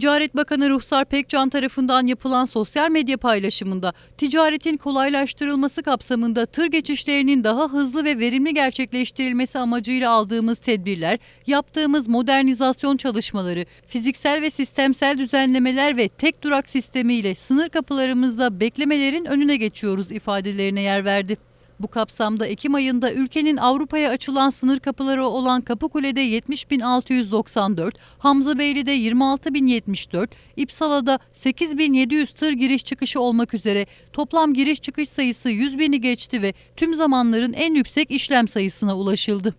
Ticaret Bakanı Ruhsar Pekcan tarafından yapılan sosyal medya paylaşımında ticaretin kolaylaştırılması kapsamında tır geçişlerinin daha hızlı ve verimli gerçekleştirilmesi amacıyla aldığımız tedbirler, yaptığımız modernizasyon çalışmaları, fiziksel ve sistemsel düzenlemeler ve tek durak sistemiyle sınır kapılarımızda beklemelerin önüne geçiyoruz ifadelerine yer verdi. Bu kapsamda Ekim ayında ülkenin Avrupa'ya açılan sınır kapıları olan Kapıkule'de 70.694, Hamzabeyli'de 26.074, İpsala'da 8.700 tır giriş çıkışı olmak üzere toplam giriş çıkış sayısı 100.000'i geçti ve tüm zamanların en yüksek işlem sayısına ulaşıldı.